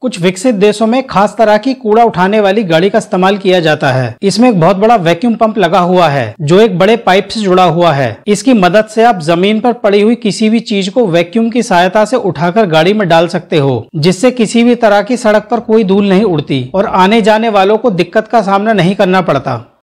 कुछ विकसित देशों में खास तरह की कूड़ा उठाने वाली गाड़ी का इस्तेमाल किया जाता है इसमें एक बहुत बड़ा वैक्यूम पंप लगा हुआ है जो एक बड़े पाइप से जुड़ा हुआ है इसकी मदद से आप जमीन पर पड़ी हुई किसी भी चीज को वैक्यूम की सहायता से उठाकर गाड़ी में डाल सकते हो जिससे किसी भी तरह की सड़क पर कोई धूल नहीं उड़ती और आने जाने वालों को दिक्कत का सामना नहीं करना पड़ता